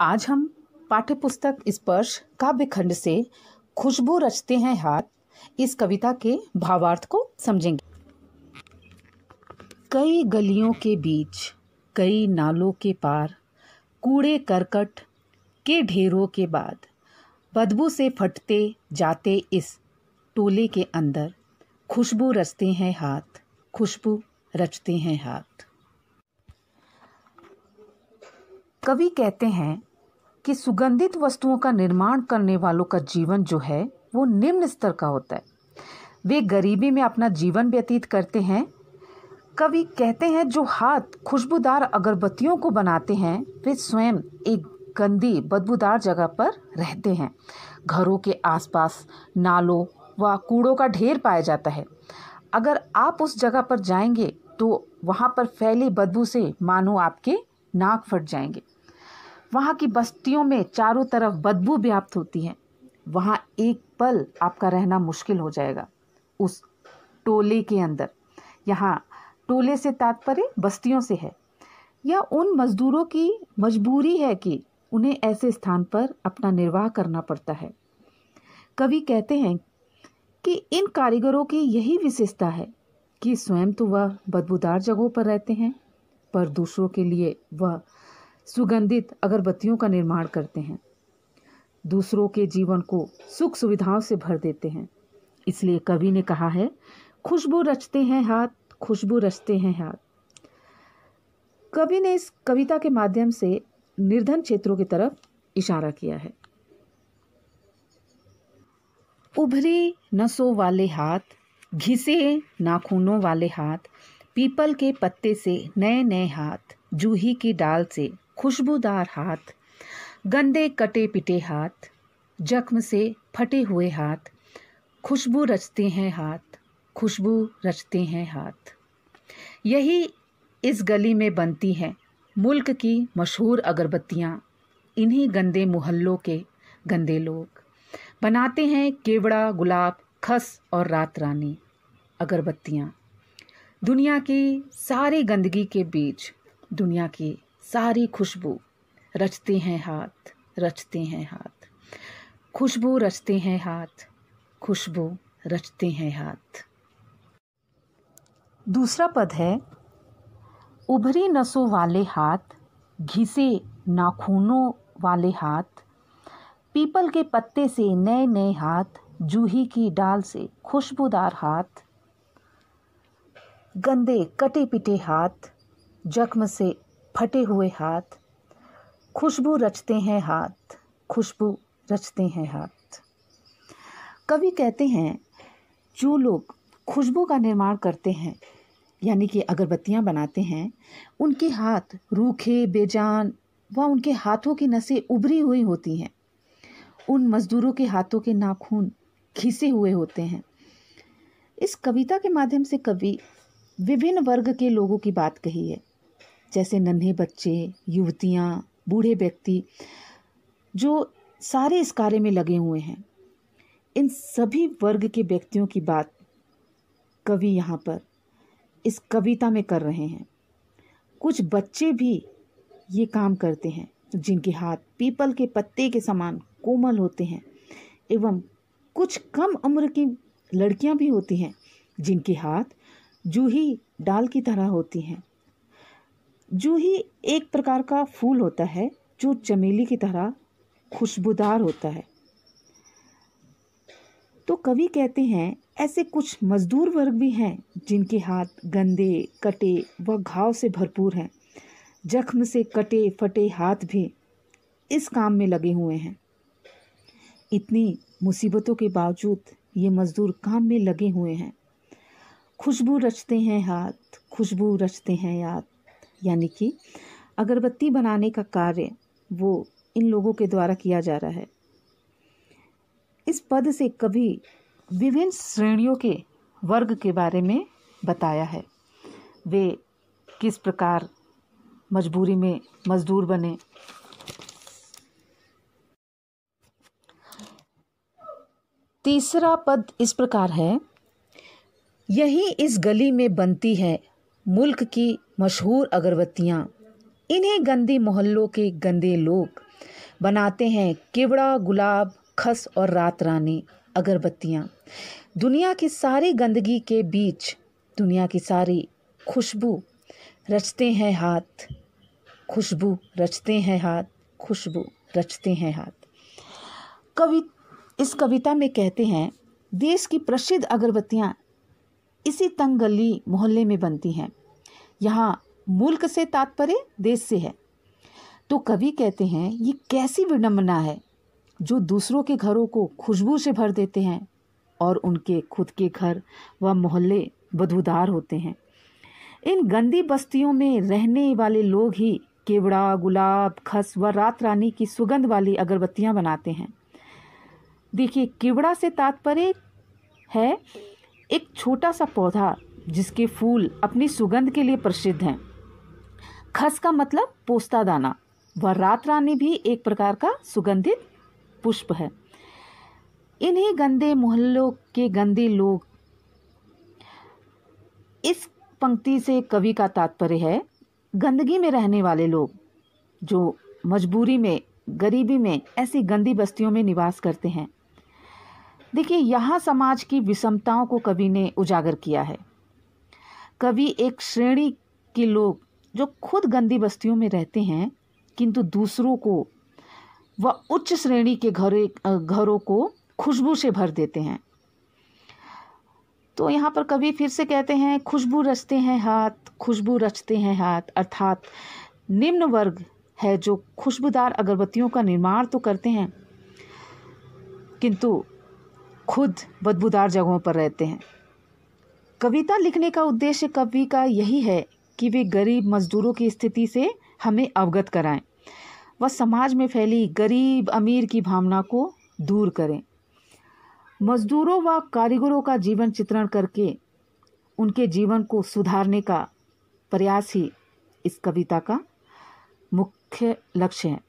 आज हम पाठ्यपुस्तक स्पर्श काव्य खंड से खुशबू रचते हैं हाथ इस कविता के भावार्थ को समझेंगे कई गलियों के बीच कई नालों के पार कूड़े करकट के ढेरों के बाद बदबू से फटते जाते इस टोले के अंदर खुशबू रचते हैं हाथ खुशबू रचते हैं हाथ कवि कहते हैं कि सुगंधित वस्तुओं का निर्माण करने वालों का जीवन जो है वो निम्न स्तर का होता है वे गरीबी में अपना जीवन व्यतीत करते हैं कवि कहते हैं जो हाथ खुशबूदार अगरबत्तियों को बनाते हैं वे स्वयं एक गंदी बदबूदार जगह पर रहते हैं घरों के आसपास नालों व कूड़ों का ढेर पाया जाता है अगर आप उस जगह पर जाएंगे तो वहाँ पर फैली बदबू से मानो आपके नाक फट जाएंगे वहाँ की बस्तियों में चारों तरफ बदबू व्याप्त होती है वहाँ एक पल आपका रहना मुश्किल हो जाएगा उस टोले के अंदर यहाँ टोले से तात्पर्य बस्तियों से है यह उन मजदूरों की मजबूरी है कि उन्हें ऐसे स्थान पर अपना निर्वाह करना पड़ता है कवि कहते हैं कि इन कारीगरों की यही विशेषता है कि स्वयं तो वह बदबूदार जगहों पर रहते हैं पर दूसरों के लिए वह सुगंधित अगरबत्तियों का निर्माण करते हैं दूसरों के जीवन को सुख सुविधाओं से भर देते हैं इसलिए कवि ने कहा है खुशबू रचते हैं हाथ खुशबू रचते हैं हाथ कवि ने इस कविता के माध्यम से निर्धन क्षेत्रों की तरफ इशारा किया है उभरे नसों वाले हाथ घिसे नाखूनों वाले हाथ पीपल के पत्ते से नए नए हाथ जूही की डाल से खुशबूदार हाथ गंदे कटे पिटे हाथ जख्म से फटे हुए हाथ खुशबू रचते हैं हाथ खुशबू रचते हैं हाथ यही इस गली में बनती हैं मुल्क की मशहूर अगरबत्तियाँ इन्हीं गंदे मोहल्लों के गंदे लोग बनाते हैं केवड़ा गुलाब खस और रात रानी अगरबत्तियाँ दुनिया की सारी गंदगी के बीच दुनिया की सारी खुशबू रचते हैं हाथ रचते हैं हाथ खुशबू रचते हैं हाथ खुशबू रचते हैं हाथ दूसरा पद है उभरी नसों वाले हाथ घिसे नाखूनों वाले हाथ पीपल के पत्ते से नए नए हाथ जूही की डाल से खुशबूदार हाथ गंदे कटे पिटे हाथ जख्म से फटे हुए हाथ खुशबू रचते हैं हाथ खुशबू रचते हैं हाथ कवि कहते हैं जो लोग खुशबू का निर्माण करते हैं यानी कि अगरबत्तियाँ बनाते हैं उनके हाथ रूखे बेजान व उनके हाथों की नसें उभरी हुई होती हैं उन मज़दूरों के हाथों के नाखून घिसे हुए होते हैं इस कविता के माध्यम से कवि विभिन्न वर्ग के लोगों की बात कही है जैसे नन्हे बच्चे युवतियाँ बूढ़े व्यक्ति जो सारे इस कार्य में लगे हुए हैं इन सभी वर्ग के व्यक्तियों की बात कवि यहाँ पर इस कविता में कर रहे हैं कुछ बच्चे भी ये काम करते हैं जिनके हाथ पीपल के पत्ते के समान कोमल होते हैं एवं कुछ कम उम्र की लड़कियां भी होती हैं जिनके हाथ जूही डाल की तरह होती हैं जूही एक प्रकार का फूल होता है जो चमेली की तरह खुशबूदार होता है तो कवि कहते हैं ऐसे कुछ मजदूर वर्ग भी हैं जिनके हाथ गंदे कटे व घाव से भरपूर हैं जख्म से कटे फटे हाथ भी इस काम में लगे हुए हैं इतनी मुसीबतों के बावजूद ये मजदूर काम में लगे हुए हैं खुशबू रचते हैं हाथ खुशबू रचते हैं याद यानी कि अगरबत्ती बनाने का कार्य वो इन लोगों के द्वारा किया जा रहा है इस पद से कभी विभिन्न श्रेणियों के वर्ग के बारे में बताया है वे किस प्रकार मजबूरी में मजदूर बने तीसरा पद इस प्रकार है यही इस गली में बनती है मुल्क की मशहूर अगरबत्तियाँ इन्हें गंदे मोहल्लों के गंदे लोग बनाते हैं केवड़ा गुलाब खस और रात रानी अगरबत्तियाँ दुनिया की सारी गंदगी के बीच दुनिया की सारी खुशबू रचते हैं हाथ खुशबू रचते हैं हाथ खुशबू रचते हैं हाथ कवि इस कविता में कहते हैं देश की प्रसिद्ध अगरबत्तियाँ इसी तंग गली मोहल्ले में बनती हैं यहाँ मुल्क से तात्पर्य देश से है तो कवि कहते हैं ये कैसी विडम्बना है जो दूसरों के घरों को खुशबू से भर देते हैं और उनके खुद के घर व मोहल्ले बदबूदार होते हैं इन गंदी बस्तियों में रहने वाले लोग ही केवड़ा गुलाब खस व रात रानी की सुगंध वाली अगरबत्तियाँ बनाते हैं देखिए केवड़ा से तात्पर्य है एक छोटा सा पौधा जिसके फूल अपनी सुगंध के लिए प्रसिद्ध हैं खस का मतलब पोस्ता दाना व रात रानी भी एक प्रकार का सुगंधित पुष्प है इन्हीं गंदे मोहल्लों के गंदे लोग इस पंक्ति से कवि का तात्पर्य है गंदगी में रहने वाले लोग जो मजबूरी में गरीबी में ऐसी गंदी बस्तियों में निवास करते हैं देखिए यहाँ समाज की विषमताओं को कवि ने उजागर किया है कभी एक श्रेणी के लोग जो खुद गंदी बस्तियों में रहते हैं किंतु दूसरों को व उच्च श्रेणी के घरे घरों को खुशबू से भर देते हैं तो यहाँ पर कभी फिर से कहते हैं खुशबू रचते हैं हाथ खुशबू रचते हैं हाथ अर्थात निम्न वर्ग है जो खुशबूदार अगरबत्तियों का निर्माण तो करते हैं किंतु खुद बदबूदार जगहों पर रहते हैं कविता लिखने का उद्देश्य कवि का यही है कि वे गरीब मजदूरों की स्थिति से हमें अवगत कराएं व समाज में फैली गरीब अमीर की भावना को दूर करें मजदूरों व कारीगरों का जीवन चित्रण करके उनके जीवन को सुधारने का प्रयास ही इस कविता का मुख्य लक्ष्य है